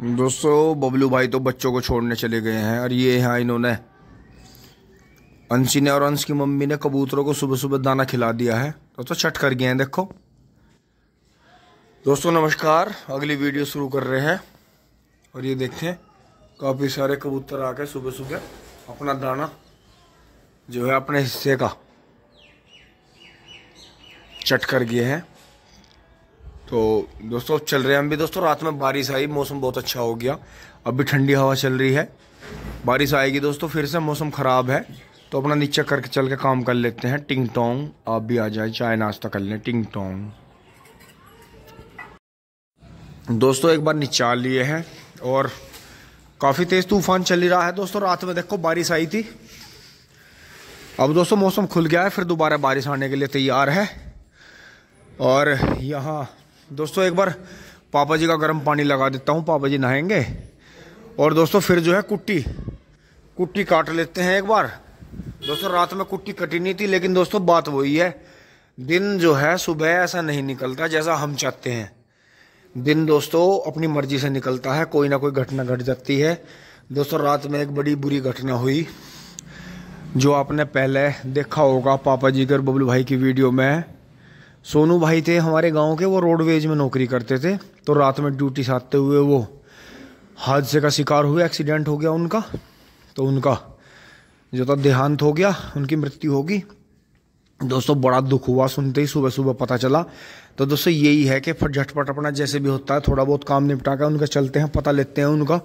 दोस्तों बबलू भाई तो बच्चों को छोड़ने चले गए हैं और ये यहाँ इन्होंने अंशी ने और अंश की मम्मी ने कबूतरों को सुबह सुबह दाना खिला दिया है दोस्तों तो छट कर गए हैं देखो दोस्तों नमस्कार अगली वीडियो शुरू कर रहे हैं और ये देखें काफ़ी सारे कबूतर आके सुबह सुबह अपना दाना जो है अपने हिस्से का चट कर गए हैं तो दोस्तों चल रहे हैं हम भी दोस्तों रात में बारिश आई मौसम बहुत अच्छा हो गया अभी ठंडी हवा चल रही है बारिश आएगी दोस्तों फिर से मौसम ख़राब है तो अपना नीचे करके चल के काम कर लेते हैं टिंग टोंग आप भी आ जाए चाय नाश्ता कर लें टिंग टोंग दोस्तों एक बार निचा लिए हैं और काफ़ी तेज़ तूफान चल रहा है दोस्तों रात में देखो बारिश आई थी अब दोस्तों मौसम खुल गया है फिर दोबारा बारिश आने के लिए तैयार है और यहाँ दोस्तों एक बार पापा जी का गर्म पानी लगा देता हूँ पापा जी नहाएंगे और दोस्तों फिर जो है कुट्टी कुट्टी काट लेते हैं एक बार दोस्तों रात में कुट्टी कटी नहीं थी लेकिन दोस्तों बात वही है दिन जो है सुबह ऐसा नहीं निकलता जैसा हम चाहते हैं दिन दोस्तों अपनी मर्जी से निकलता है कोई ना कोई घटना घट गट जाती है दोस्तों रात में एक बड़ी बुरी घटना हुई जो आपने पहले देखा होगा पापा जी के और बबलू भाई की वीडियो में सोनू भाई थे हमारे गांव के वो रोडवेज में नौकरी करते थे तो रात में ड्यूटी साधते हुए वो हादसे का शिकार हुए एक्सीडेंट हो गया उनका तो उनका जो था देहांत हो गया उनकी मृत्यु होगी दोस्तों बड़ा दुख हुआ सुनते ही सुबह सुबह पता चला तो दोस्तों यही है कि फट झटपट अपना जैसे भी होता है थोड़ा बहुत काम निपटा कर उनका चलते हैं पता लेते हैं उनका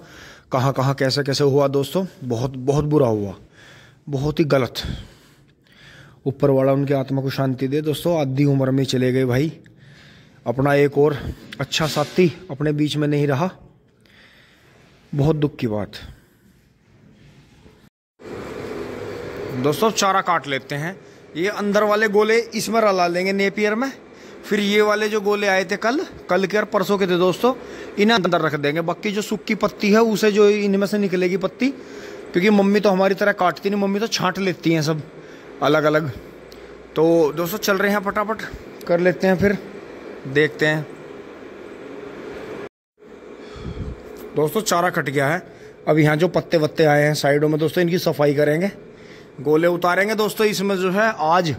कहाँ कहाँ कैसे कैसे हुआ दोस्तों बहुत बहुत बुरा हुआ बहुत ही गलत ऊपर वाला उनकी आत्मा को शांति दे दोस्तों आधी उम्र में चले गए भाई अपना एक और अच्छा साथी अपने बीच में नहीं रहा बहुत दुख की बात दोस्तों चारा काट लेते हैं ये अंदर वाले गोले इसमें रला लेंगे नेपियर में फिर ये वाले जो गोले आए थे कल कल के और परसों के थे दोस्तों इन्हें अंदर रख देंगे बाकी जो सूखी की पत्ती है उसे जो इनमें से निकलेगी पत्ती क्योंकि मम्मी तो हमारी तरह काटती नहीं मम्मी तो छांट लेती हैं सब अलग अलग तो दोस्तों चल रहे हैं फटाफट कर लेते हैं फिर देखते हैं दोस्तों चारा कट गया है अब यहाँ जो पत्ते वत्ते आए हैं साइडों में दोस्तों इनकी सफाई करेंगे गोले उतारेंगे दोस्तों इसमें जो है आज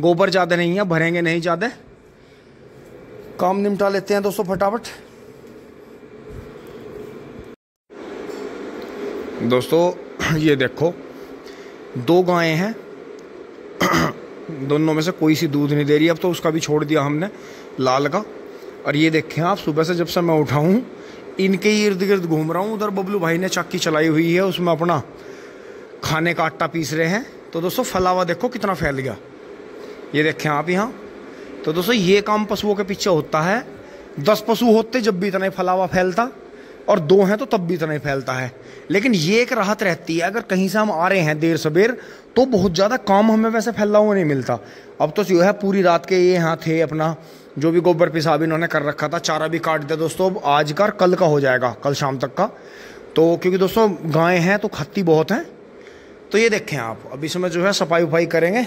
गोबर ज़्यादा नहीं है भरेंगे नहीं ज़्यादा काम निपटा लेते हैं दोस्तों फटाफट दोस्तों ये देखो दो गायें हैं दोनों में से कोई सी दूध नहीं दे रही अब तो उसका भी छोड़ दिया हमने लाल का और ये देखें आप सुबह से जब से मैं उठा हूँ इनके ही इर्द गिर्द घूम रहा हूँ उधर बबलू भाई ने चक्की चलाई हुई है उसमें अपना खाने का आटा पीस रहे हैं तो दोस्तों फलावा देखो कितना फैल गया ये देखें आप यहाँ तो दोस्तों ये काम पशुओं के पीछे होता है दस पशु होते जब भी इतना ही फैलता और दो हैं तो तब भी इतना ही फैलता है लेकिन ये एक राहत रहती है अगर कहीं से हम आ रहे हैं देर सवेर तो बहुत ज़्यादा काम हमें वैसे फैला हुआ नहीं मिलता अब तो जो है पूरी रात के ये यहाँ थे अपना जो भी गोबर पिसाब इन्होंने कर रखा था चारा भी काट दिया दोस्तों अब आज का कल का हो जाएगा कल शाम तक का तो क्योंकि दोस्तों गायें हैं तो खत्ती बहुत हैं तो ये देखें आप अब इसमें जो है सफाई उफाई करेंगे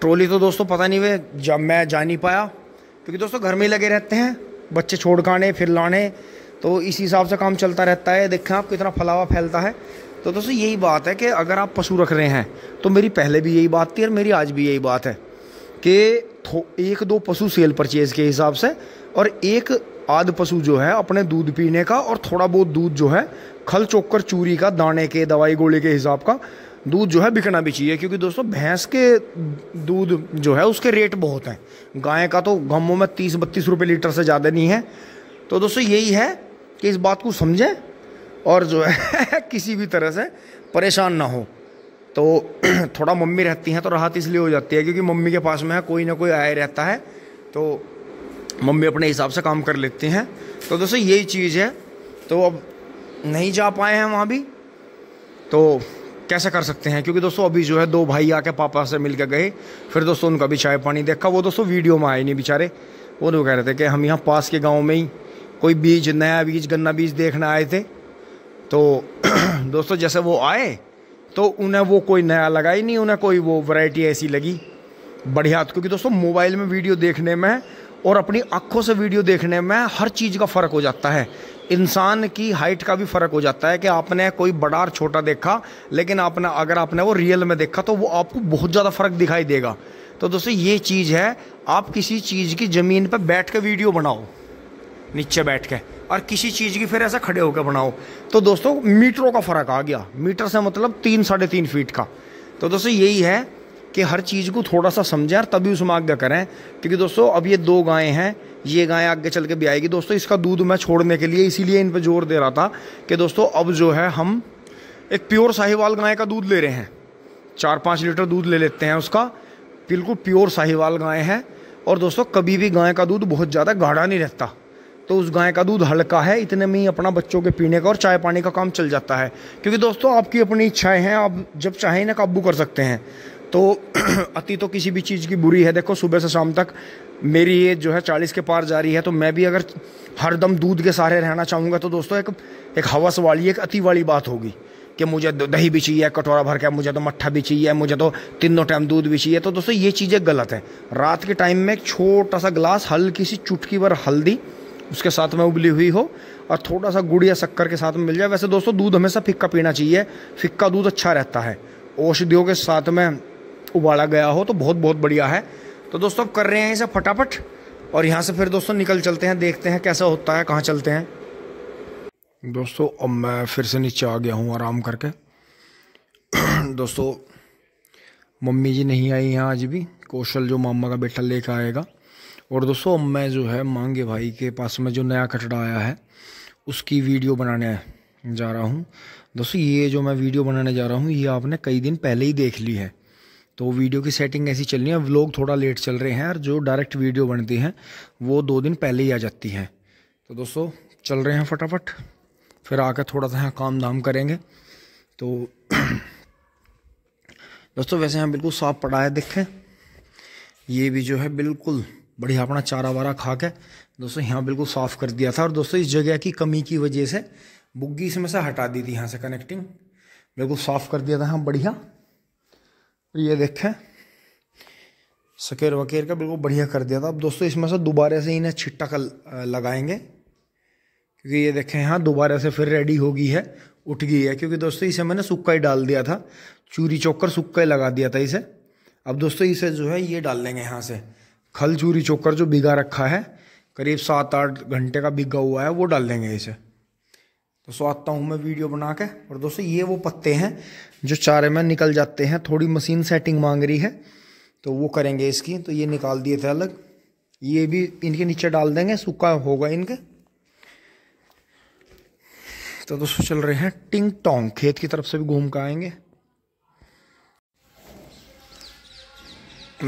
ट्रोली तो दोस्तों पता नहीं वे जब मैं जा नहीं पाया क्योंकि दोस्तों घर में ही लगे रहते हैं बच्चे छोड़ आने फिर लाने तो इसी हिसाब से काम चलता रहता है देखें आप कितना फलावा फैलता है तो दोस्तों यही बात है कि अगर आप पशु रख रहे हैं तो मेरी पहले भी यही बात थी और मेरी आज भी यही बात है कि एक दो पशु सेल परचेज के हिसाब से और एक आध पशु जो है अपने दूध पीने का और थोड़ा बहुत दूध जो है खल चोकर चूरी का दाने के दवाई गोली के हिसाब का दूध जो है बिकना भी चाहिए क्योंकि दोस्तों भैंस के दूध जो है उसके रेट बहुत हैं गाय का तो गमों में तीस बत्तीस रुपये लीटर से ज़्यादा नहीं है तो दोस्तों यही है कि इस बात को समझें और जो है किसी भी तरह से परेशान ना हो तो थोड़ा मम्मी रहती हैं तो राहत इसलिए हो जाती है क्योंकि मम्मी के पास में है कोई ना कोई आया रहता है तो मम्मी अपने हिसाब से काम कर लेती हैं तो दोस्तों यही चीज़ है तो अब नहीं जा पाए हैं वहाँ भी तो कैसे कर सकते हैं क्योंकि दोस्तों अभी जो है दो भाई आके पापा से मिल गए फिर दोस्तों उनका भी चाय पानी देखा वो दोस्तों वीडियो में आए नहीं बेचारे वो लोग तो कह रहे थे कि हम यहाँ पास के गाँव में ही कोई बीज नया बीज गन्ना बीज देखना आए थे तो दोस्तों जैसे वो आए तो उन्हें वो कोई नया लगा ही नहीं उन्हें कोई वो वैरायटी ऐसी लगी बढ़िया तो क्योंकि दोस्तों मोबाइल में वीडियो देखने में और अपनी आँखों से वीडियो देखने में हर चीज़ का फ़र्क हो जाता है इंसान की हाइट का भी फ़र्क हो जाता है कि आपने कोई बड़ा और छोटा देखा लेकिन आपने अगर आपने वो रियल में देखा तो वो आपको बहुत ज़्यादा फ़र्क दिखाई देगा तो दोस्तों ये चीज़ है आप किसी चीज़ की ज़मीन पर बैठ कर वीडियो बनाओ नीचे बैठ के और किसी चीज़ की फिर ऐसा खड़े होकर बनाओ तो दोस्तों मीटरों का फ़र्क आ गया मीटर से मतलब तीन साढ़े तीन फीट का तो दोस्तों यही है कि हर चीज़ को थोड़ा सा समझें और तभी उसमें आगे करें क्योंकि दोस्तों अब ये दो गायें हैं ये गायें आगे चल के भी आएगी दोस्तों इसका दूध मैं छोड़ने के लिए इसीलिए इन पर जोर दे रहा था कि दोस्तों अब जो है हम एक प्योर साहिवाल गाय का दूध ले रहे हैं चार पाँच लीटर दूध ले लेते हैं उसका बिल्कुल प्योर साहिवाल गाय है और दोस्तों कभी भी गाय का दूध बहुत ज़्यादा गाढ़ा नहीं रहता तो उस गाय का दूध हल्का है इतने में ही अपना बच्चों के पीने का और चाय पानी का काम चल जाता है क्योंकि दोस्तों आपकी अपनी इच्छाएं हैं आप जब चाहें ना काबू कर सकते हैं तो अति तो किसी भी चीज़ की बुरी है देखो सुबह से शाम तक मेरी ये जो है चालीस के पार जा रही है तो मैं भी अगर हरदम दूध के सहारे रहना चाहूँगा तो दोस्तों एक एक हवस वाली एक अति वाली बात होगी कि मुझे दही भी चाहिए कटोरा भर के मुझे तो मट्ठा भी चाहिए मुझे तो तीनों टाइम दूध भी चाहिए तो दोस्तों ये चीज़ें गलत हैं रात के टाइम में एक छोटा सा गिलास हल्की सी चुटकी भर हल्दी उसके साथ में उबली हुई हो और थोड़ा सा गुड़ या शक्कर के साथ में मिल जाए वैसे दोस्तों दूध हमेशा फिक्का पीना चाहिए फिक्का दूध अच्छा रहता है औषधियों के साथ में उबाला गया हो तो बहुत बहुत बढ़िया है तो दोस्तों अब कर रहे हैं इसे फटाफट और यहाँ से फिर दोस्तों निकल चलते हैं देखते हैं कैसा होता है कहाँ चलते हैं दोस्तों अब मैं फिर से नीचे आ गया हूँ आराम करके दोस्तों मम्मी जी नहीं आई हैं आज भी कौशल जो मामा का बेटा लेकर आएगा और दोस्तों मैं जो है मांगे भाई के पास में जो नया कटड़ा आया है उसकी वीडियो बनाने जा रहा हूँ दोस्तों ये जो मैं वीडियो बनाने जा रहा हूँ ये आपने कई दिन पहले ही देख ली है तो वीडियो की सेटिंग ऐसी चल रही है व्लॉग थोड़ा लेट चल रहे हैं और जो डायरेक्ट वीडियो बनती हैं वो दो दिन पहले ही आ जाती हैं तो दोस्तों चल रहे हैं फटाफट फिर आकर थोड़ा सा यहाँ काम धाम करेंगे तो दोस्तों वैसे यहाँ बिल्कुल साफ पड़ा है देखें ये भी जो है बिल्कुल बढ़िया अपना चारा वारा खा के दोस्तों यहाँ बिल्कुल साफ़ कर दिया था और दोस्तों इस जगह की कमी की वजह से बुग्गी इसमें से हटा दी थी यहाँ से कनेक्टिंग बिल्कुल साफ़ कर दिया था हम हाँ, बढ़िया और ये देखें सकेर वकेर का बिल्कुल बढ़िया कर दिया था अब दोस्तों इसमें से दोबारा से इन्हें छिट्टा कर लगाएंगे क्योंकि ये देखें यहाँ दोबारा से फिर रेडी हो गई है उठ गई है क्योंकि दोस्तों इसे मैंने सुक्का ही डाल दिया था चूरी चौकर सुक्का ही लगा दिया था इसे अब दोस्तों इसे जो है ये डाल लेंगे यहाँ से खलचूरी चोकर जो बिगा रखा है करीब सात आठ घंटे का बिगा हुआ है वो डाल देंगे इसे तो सो आता हूँ मैं वीडियो बना के और दोस्तों ये वो पत्ते हैं जो चारे में निकल जाते हैं थोड़ी मशीन सेटिंग मांग रही है तो वो करेंगे इसकी तो ये निकाल दिए थे अलग ये भी इनके नीचे डाल देंगे सूखा होगा इनके तो दोस्तों चल रहे हैं टिंग टोंग खेत की तरफ से भी घूम कर आएंगे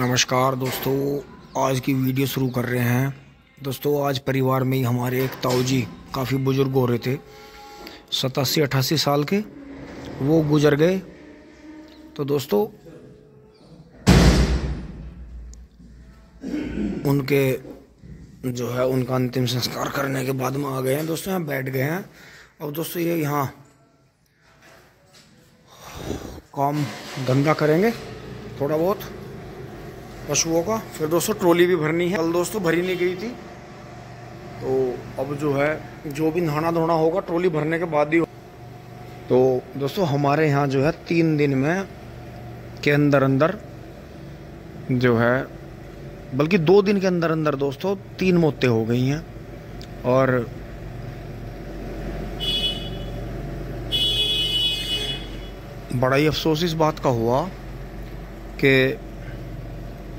नमस्कार दोस्तों आज की वीडियो शुरू कर रहे हैं दोस्तों आज परिवार में ही हमारे एक ताऊ जी काफ़ी बुज़ुर्ग हो रहे थे सतासी अट्ठासी साल के वो गुजर गए तो दोस्तों उनके जो है उनका अंतिम संस्कार करने के बाद में आ गए हैं दोस्तों यहाँ बैठ गए हैं और दोस्तों ये यहाँ काम धंधा करेंगे थोड़ा बहुत पशुओं का फिर दोस्तों ट्रॉली भी भरनी है कल दोस्तों भरी नहीं गई थी तो अब जो है जो भी नहाना धोना होगा ट्रॉली भरने के बाद ही तो दोस्तों हमारे यहाँ जो है तीन दिन में के अंदर अंदर जो है बल्कि दो दिन के अंदर अंदर दोस्तों तीन मौतें हो गई हैं और बड़ा ही अफसोस इस बात का हुआ कि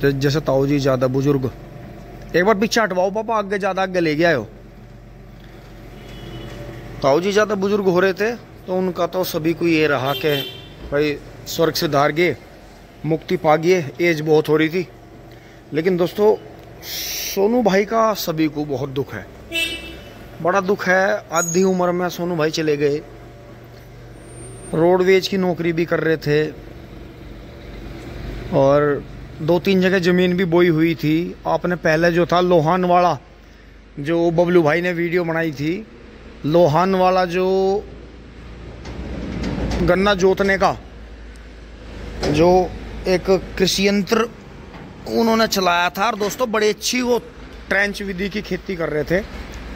जैसे ताऊ जी ज़्यादा बुजुर्ग एक बार पीछे हटवाओ पापा आगे ज़्यादा आगे ले गया हो ताऊ जी ज़्यादा बुजुर्ग हो रहे थे तो उनका तो सभी को ये रहा कि भाई स्वर्ग से धार गए मुक्ति पा गए एज बहुत हो रही थी लेकिन दोस्तों सोनू भाई का सभी को बहुत दुख है बड़ा दुख है आधी उम्र में सोनू भाई चले गए रोडवेज की नौकरी भी कर रहे थे और दो तीन जगह ज़मीन भी बोई हुई थी आपने पहले जो था लोहान वाला जो बबलू भाई ने वीडियो बनाई थी लोहान वाला जो गन्ना जोतने का जो एक कृषि यंत्र उन्होंने चलाया था और दोस्तों बड़ी अच्छी वो ट्रेंच विधि की खेती कर रहे थे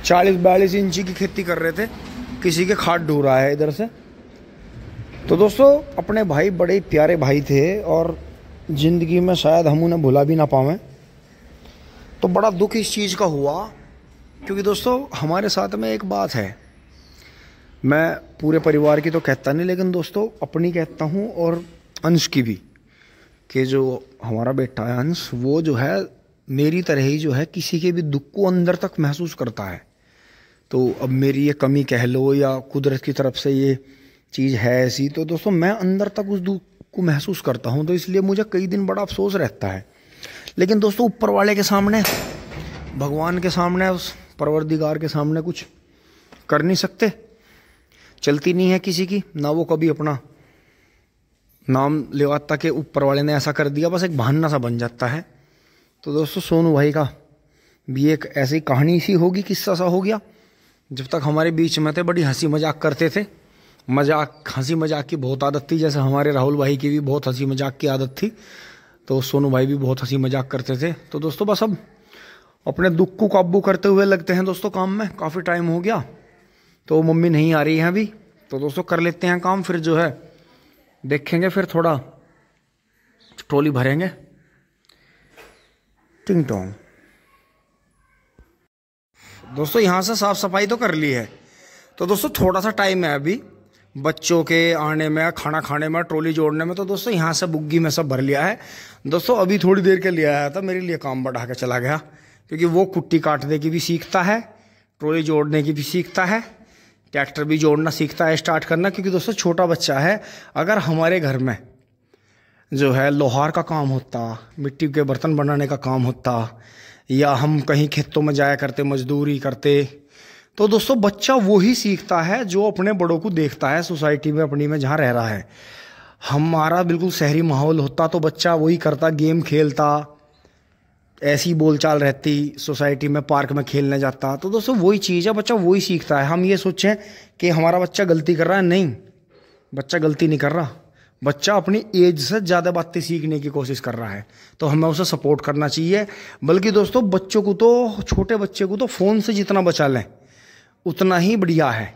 चालीस बयालीस इंची की खेती कर रहे थे किसी के खाद ढो रहा है इधर से तो दोस्तों अपने भाई बड़े प्यारे भाई थे और ज़िंदगी में शायद हम उन्हें भुला भी ना पावें तो बड़ा दुख इस चीज़ का हुआ क्योंकि दोस्तों हमारे साथ में एक बात है मैं पूरे परिवार की तो कहता नहीं लेकिन दोस्तों अपनी कहता हूँ और अंश की भी कि जो हमारा बेटा है अंश वो जो है मेरी तरह ही जो है किसी के भी दुख को अंदर तक महसूस करता है तो अब मेरी ये कमी कह लो या कुदरत की तरफ से ये चीज़ है ऐसी तो दोस्तों मैं अंदर तक उस दुख को महसूस करता हूँ तो इसलिए मुझे कई दिन बड़ा अफसोस रहता है लेकिन दोस्तों ऊपर वाले के सामने भगवान के सामने उस परवरदिगार के सामने कुछ कर नहीं सकते चलती नहीं है किसी की ना वो कभी अपना नाम लेवाता के ऊपर वाले ने ऐसा कर दिया बस एक बहाना सा बन जाता है तो दोस्तों सोनू भाई का भी एक ऐसी कहानी सी होगी किस्सा सा हो गया जब तक हमारे बीच में थे बड़ी हंसी मजाक करते थे मजाक हंसी मजाक की बहुत आदत थी जैसे हमारे राहुल भाई की भी बहुत हंसी मजाक की आदत थी तो सोनू भाई भी बहुत हंसी मजाक करते थे तो दोस्तों बस अब अपने दुख को काबू करते हुए लगते हैं दोस्तों काम में काफ़ी टाइम हो गया तो मम्मी नहीं आ रही है अभी तो दोस्तों कर लेते हैं काम फिर जो है देखेंगे फिर थोड़ा ट्रोली भरेंगे टिंग टोंग दोस्तों यहाँ से साफ़ सफाई तो कर ली है तो दोस्तों थोड़ा सा टाइम है अभी बच्चों के आने में खाना खाने में ट्रोली जोड़ने में तो दोस्तों यहाँ से बुग्गी में सब भर लिया है दोस्तों अभी थोड़ी देर के लिए आया था मेरे लिए काम बढ़ा के चला गया क्योंकि वो कुट्टी काटने की भी सीखता है ट्रोली जोड़ने की भी सीखता है ट्रैक्टर भी जोड़ना सीखता है स्टार्ट करना क्योंकि दोस्तों छोटा बच्चा है अगर हमारे घर में जो है लोहार का काम होता मिट्टी के बर्तन बनाने का काम होता या हम कहीं खेतों में जाया करते मजदूरी करते तो दोस्तों बच्चा वो ही सीखता है जो अपने बड़ों को देखता है सोसाइटी में अपनी में जहाँ रह रहा है हमारा बिल्कुल शहरी माहौल होता तो बच्चा वही करता गेम खेलता ऐसी बोलचाल रहती सोसाइटी में पार्क में खेलने जाता तो दोस्तों वही चीज़ है बच्चा वही सीखता है हम ये सोचें कि हमारा बच्चा गलती कर रहा है नहीं बच्चा गलती नहीं कर रहा बच्चा अपनी एज से ज़्यादा बातें सीखने की कोशिश कर रहा है तो हमें उसे सपोर्ट करना चाहिए बल्कि दोस्तों बच्चों को तो छोटे बच्चे को तो फ़ोन से जितना बचा लें उतना ही बढ़िया है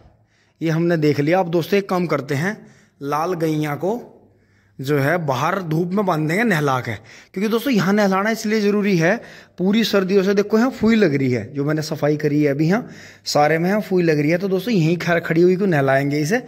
ये हमने देख लिया अब दोस्तों एक काम करते हैं लाल गैया को जो है बाहर धूप में बांध देंगे नहला के क्योंकि दोस्तों यहाँ नहलाना इसलिए ज़रूरी है पूरी सर्दियों से देखो यहाँ फूई लग रही है जो मैंने सफाई करी है अभी यहाँ सारे में यहाँ फूई लग रही है तो दोस्तों यहीं खैर खड़ी हुई को नहलाएंगे इसे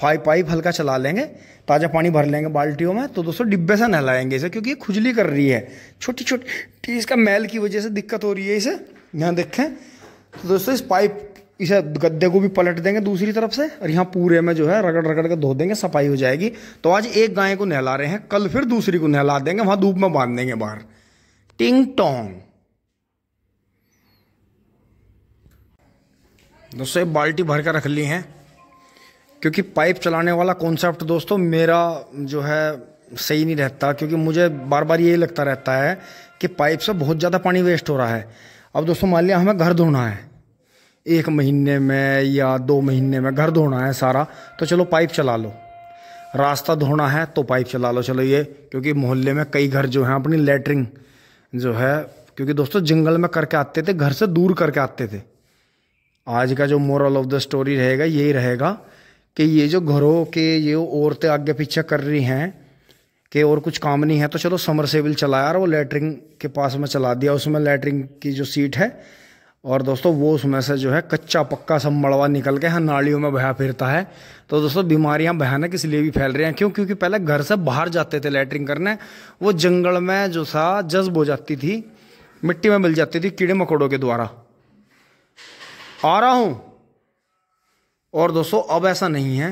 फाइव पाइप हल्का चला लेंगे ताज़ा पानी भर लेंगे बाल्टियों में तो दोस्तों डिब्बे से नहलाएंगे इसे क्योंकि ये खुजली कर रही है छोटी छोटी इसका मैल की वजह से दिक्कत हो रही है इसे यहाँ देखें तो दोस्तों इस पाइप इसे गद्दे को भी पलट देंगे दूसरी तरफ से और यहाँ पूरे में जो है रगड़ रगड़ के धो देंगे सफाई हो जाएगी तो आज एक गाय को नहला रहे हैं कल फिर दूसरी को नहला देंगे वहां धूप में बांध देंगे बाहर टिंग टोंग दोस्तों एक बाल्टी भर कर रख ली है क्योंकि पाइप चलाने वाला कॉन्सेप्ट दोस्तों मेरा जो है सही नहीं रहता क्योंकि मुझे बार बार यही लगता रहता है कि पाइप से बहुत ज़्यादा पानी वेस्ट हो रहा है अब दोस्तों मान लिया हमें घर धोना है एक महीने में या दो महीने में घर धोना है सारा तो चलो पाइप चला लो रास्ता धोना है तो पाइप चला लो चलो ये क्योंकि मोहल्ले में कई घर जो हैं अपनी लेटरिंग जो है क्योंकि दोस्तों जंगल में करके आते थे घर से दूर करके आते थे आज का जो मोरल ऑफ द स्टोरी रहेगा यही रहेगा कि ये जो घरों के ये औरतें आगे पीछे कर रही हैं कि और कुछ काम नहीं है तो चलो समर सेविल चलाया और वो लेटरिंग के पास में चला दिया उसमें लेटरिंग की जो सीट है और दोस्तों वो उसमें से जो है कच्चा पक्का सब मड़वा निकल के यहाँ नालियों में बहा फिरता है तो दोस्तों बीमारियाँ भयानक इसलिए भी फैल रही हैं क्यों क्योंकि पहले घर से बाहर जाते थे लेटरिन करने वो जंगल में जो सा जज्ब हो जाती थी मिट्टी में मिल जाती थी कीड़े मकोड़ों के द्वारा आ रहा हूँ और दोस्तों अब ऐसा नहीं है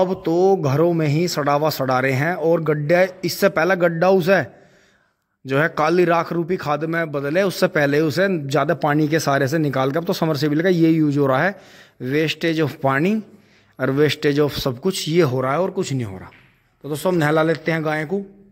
अब तो घरों में ही सड़ावा सड़ा रहे हैं और गड्ढे इससे पहला गड्ढा उस है जो है काली राख रूपी खाद में बदले उससे पहले उसे ज़्यादा पानी के सारे से निकाल कर तो समर सेबिल का ये यूज हो रहा है वेस्टेज ऑफ पानी और वेस्टेज ऑफ सब कुछ ये हो रहा है और कुछ नहीं हो रहा तो दोस्तों हम नहला लेते हैं गाय को